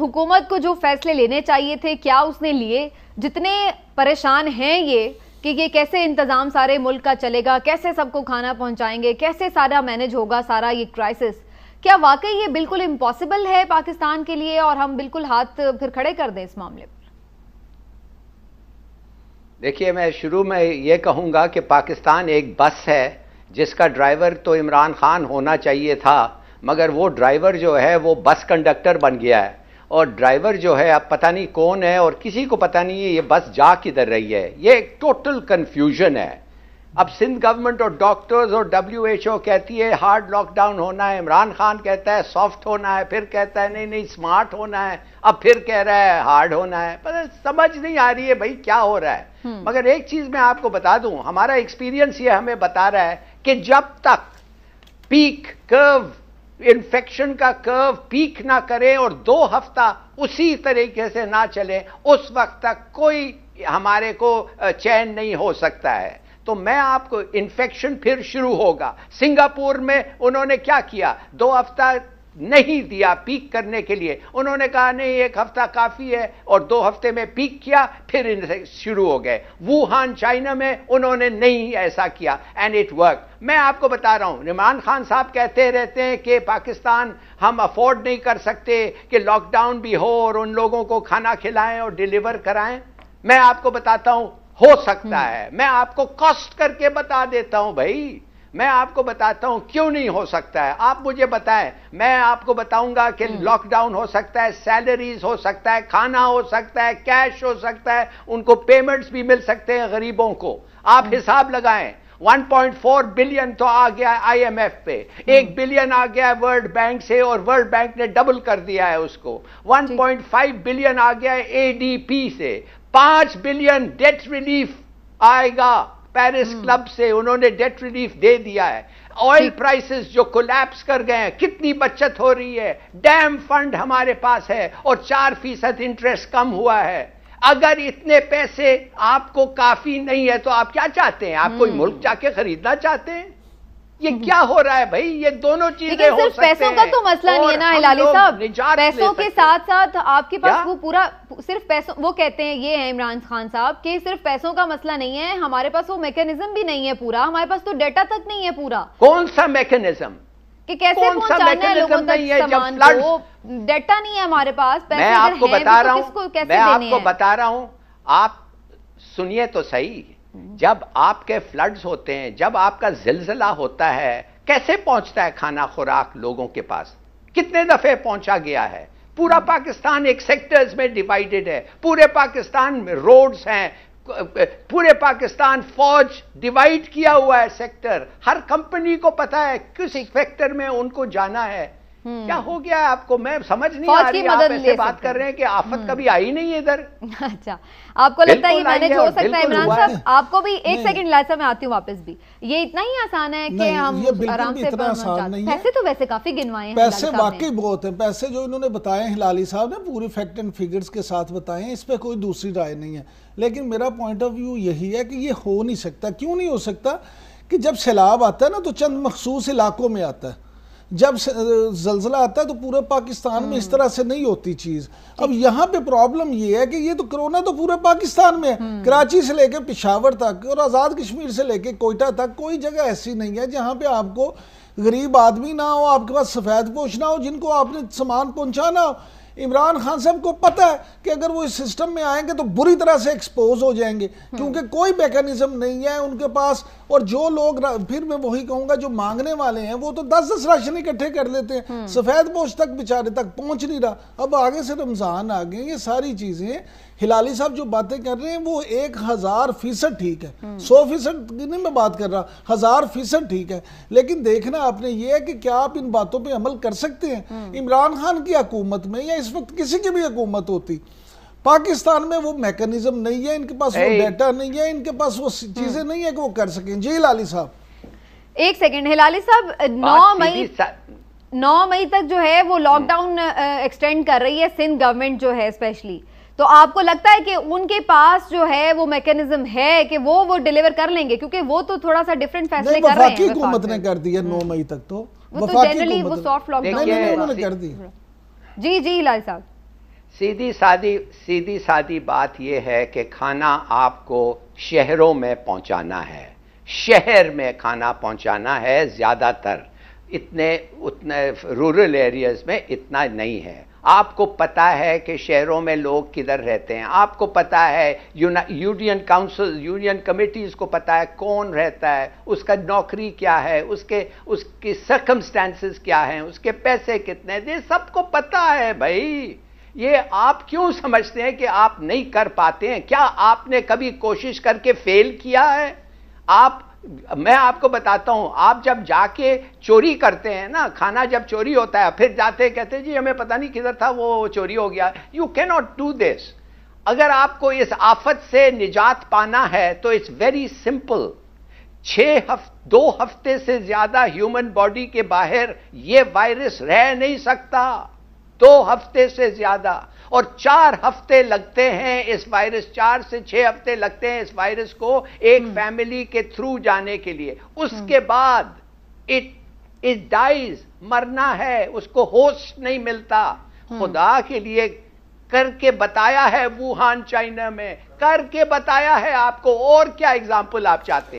हुकूमत को जो फैसले लेने चाहिए थे क्या उसने लिए जितने परेशान हैं ये कि ये कैसे इंतज़ाम सारे मुल्क का चलेगा कैसे सबको खाना पहुंचाएंगे कैसे सारा मैनेज होगा सारा ये क्राइसिस क्या वाकई ये बिल्कुल इम्पॉसिबल है पाकिस्तान के लिए और हम बिल्कुल हाथ फिर खड़े कर दें इस मामले पर देखिए मैं शुरू में ये कहूँगा कि पाकिस्तान एक बस है जिसका ड्राइवर तो इमरान खान होना चाहिए था मगर वो ड्राइवर जो है वो बस कंडक्टर बन गया है और ड्राइवर जो है आप पता नहीं कौन है और किसी को पता नहीं है ये बस जा किधर रही है ये एक टोटल कन्फ्यूजन है अब सिंध गवर्नमेंट और डॉक्टर्स और डब्ल्यूएचओ कहती है हार्ड लॉकडाउन होना है इमरान खान कहता है सॉफ्ट होना है फिर कहता है नहीं नहीं स्मार्ट होना है अब फिर कह रहा है हार्ड होना है पर समझ नहीं आ रही है भाई क्या हो रहा है हम्म। मगर एक चीज मैं आपको बता दूं हमारा एक्सपीरियंस ये हमें बता रहा है कि जब तक पीक कर्व इन्फेक्शन का कर्व पीक ना करें और दो हफ्ता उसी तरीके से ना चले उस वक्त तक कोई हमारे को चैन नहीं हो सकता है तो मैं आपको इन्फेक्शन फिर शुरू होगा सिंगापुर में उन्होंने क्या किया दो हफ्ता नहीं दिया पीक करने के लिए उन्होंने कहा नहीं एक हफ्ता काफी है और दो हफ्ते में पीक किया फिर इनसे शुरू हो गए वुहान चाइना में उन्होंने नहीं ऐसा किया एंड इट वर्क मैं आपको बता रहा हूं इमरान खान साहब कहते रहते हैं कि पाकिस्तान हम अफोर्ड नहीं कर सकते कि लॉकडाउन भी हो और उन लोगों को खाना खिलाएं और डिलीवर कराएं मैं आपको बताता हूं हो सकता हम्म। है मैं आपको कॉस्ट करके बता देता हूं भाई मैं आपको बताता हूं क्यों नहीं हो सकता है आप मुझे बताएं मैं आपको बताऊंगा कि लॉकडाउन हम्म। हो सकता है सैलरीज हो सकता है खाना हो सकता है कैश हो सकता है उनको पेमेंट्स भी मिल सकते हैं गरीबों को आप हम्म। हिसाब लगाएं 1.4 बिलियन तो आ गया आईएमएफ पे हम्म। एक बिलियन आ गया है वर्ल्ड बैंक से और वर्ल्ड बैंक ने डबल कर दिया है उसको 1.5 बिलियन आ गया है एडीपी से 5 बिलियन डेट रिलीफ आएगा पेरिस क्लब hmm. से उन्होंने डेट रिलीफ दे दिया है ऑयल प्राइसेस जो कोलैप्स कर गए हैं कितनी बचत हो रही है डैम फंड हमारे पास है और चार फीसद इंटरेस्ट कम हुआ है अगर इतने पैसे आपको काफी नहीं है तो आप क्या चाहते हैं आप कोई hmm. मुल्क जाके खरीदना चाहते हैं ये हम्म। क्या हो रहा है भाई ये दोनों चीजें हो सकते पैसों का तो मसला नहीं है ना हिलाली साहब पैसों के साथ साथ आपके पास वो पूरा सिर्फ पैसों वो कहते हैं ये है इमरान खान साहब कि सिर्फ पैसों का मसला नहीं है हमारे पास वो मैकेनिज्म भी नहीं है पूरा हमारे पास तो डेटा तक नहीं है पूरा कौन सा मैकेनिज्म कि कैसे सा है लोगों तक जब को डेटा नहीं है हमारे पास मैं आपको तो बता रहा हूँ मैं आपको बता रहा हूँ आप सुनिए तो सही जब आपके फ्लड्स होते हैं जब आपका जिलजिला होता है कैसे पहुंचता है खाना खुराक लोगों के पास कितने दफे पहुंचा गया है पूरा पाकिस्तान एक सेक्टर्स में डिवाइडेड है पूरे पाकिस्तान में रोड्स हैं पूरे पाकिस्तान फौज डिवाइड किया हुआ है सेक्टर हर कंपनी को पता है किस सेक्टर में उनको जाना है हम्म। क्या हो गया आपको मैं समझ नहीं आ रही आप ऐसे बात कर रहे हैं कि आफत हम्म। कभी आई नहीं इधर अच्छा आपको लगता है ये मैनेज हो सकता है इमरान साहब आपको भी एक सेकंड लाइसा मैं आती हूँ वापस भी ये इतना ही आसान है कि हम आराम से इतना आसान नहीं है पैसे तो वैसे काफी गिनवाए हैं पैसे वाकई बहुत हैं पैसे जो इन्होंने बताए हिलाली साहब ने पूरी फैक्ट एंड फिगर्स के साथ बताए इस पर कोई दूसरी राय नहीं है लेकिन मेरा पॉइंट ऑफ व्यू यही है कि ये हो नहीं सकता क्यों नहीं हो सकता कि जब सैलाब आता है ना तो चंद मखसूस इलाकों में आता है जब जलजिला आता है तो पूरे पाकिस्तान में इस तरह से नहीं होती चीज अब यहाँ पे प्रॉब्लम ये है कि ये तो कोरोना तो पूरे पाकिस्तान में है हम्म। कराची से लेके पिशावर तक और आज़ाद कश्मीर से लेके कोयटा तक कोई जगह ऐसी नहीं है जहाँ पे आपको गरीब आदमी ना हो आपके पास सफ़ेद पोष ना हो जिनको आपने सामान पहुंचाना हो इमरान खान साहब को पता है कि अगर वो इस सिस्टम में आएंगे तो बुरी तरह से एक्सपोज हो जाएंगे हम्म। क्योंकि कोई मेकेनिज्म नहीं है उनके पास और जो लोग फिर मैं वही कहूंगा जो मांगने वाले हैं वो तो दस दस राशन इकट्ठे कर लेते हैं हम्म। सफ़ेद पोष तक बेचारे तक पहुंच नहीं रहा अब आगे से रमज़ान तो आ गए ये सारी चीज़ें हिलाली साहब जो बातें कर रहे हैं वो एक हज़ार फीसद ठीक है हम्म। सौ फीसद नहीं मैं बात कर रहा हज़ार फीसद ठीक है लेकिन देखना आपने ये है कि क्या आप इन बातों पर अमल कर सकते हैं इमरान खान की हकूमत में या इस वक्त किसी की भी हुकूमत होती पाकिस्तान में वो मैकेनिज्म नहीं है इनके पास वो डेटा नहीं है इनके पास वो चीजें हम्म। नहीं है कि वो कर सकें जी लाली साहब एक सेकेंड हिलाली साहब नौ मई नौ मई तक जो है वो लॉकडाउन एक्सटेंड हम्म। कर रही है सिंध गवर्नमेंट जो है स्पेशली तो आपको लगता है कि उनके पास जो है वो मैकेनिज्म है कि वो वो डिलीवर कर लेंगे क्योंकि वो तो थोड़ा सा डिफरेंट फैसले कर रहे हैं ने कर दी है नौ हम्म। मई तक तो वो तो जनरली वो सॉफ्ट लॉकडाउन कर दी जी जी लाल साहब सीधी सादी सीधी सादी बात यह है कि खाना आपको शहरों में पहुंचाना है शहर में खाना पहुंचाना है ज़्यादातर इतने उतने रूरल एरियाज़ में इतना नहीं है आपको पता है कि शहरों में लोग किधर रहते हैं आपको पता है यूनियन काउंसिल यूनियन कमेटीज़ को पता है कौन रहता है उसका नौकरी क्या है उसके उसकी सर्कमस्टांसेस क्या हैं उसके पैसे कितने ये सबको पता है भाई ये आप क्यों समझते हैं कि आप नहीं कर पाते हैं क्या आपने कभी कोशिश करके फेल किया है आप मैं आपको बताता हूं आप जब जाके चोरी करते हैं ना खाना जब चोरी होता है फिर जाते कहते जी हमें पता नहीं किधर था वो चोरी हो गया you can not do this अगर आपको इस आफत से निजात पाना है तो इट्स वेरी सिंपल छह हफ, दो हफ्ते से ज्यादा ह्यूमन बॉडी के बाहर यह वायरस रह नहीं सकता दो हफ्ते से ज्यादा और चार हफ्ते लगते हैं इस वायरस चार से छह हफ्ते लगते हैं इस वायरस को एक हम्म। फैमिली के थ्रू जाने के लिए उसके हम्म। बाद इट इट डाइज मरना है उसको होश नहीं मिलता हम्म। खुदा के लिए करके बताया है वुहान चाइना में करके बताया है आपको और क्या एग्जाम्पल आप चाहते हैं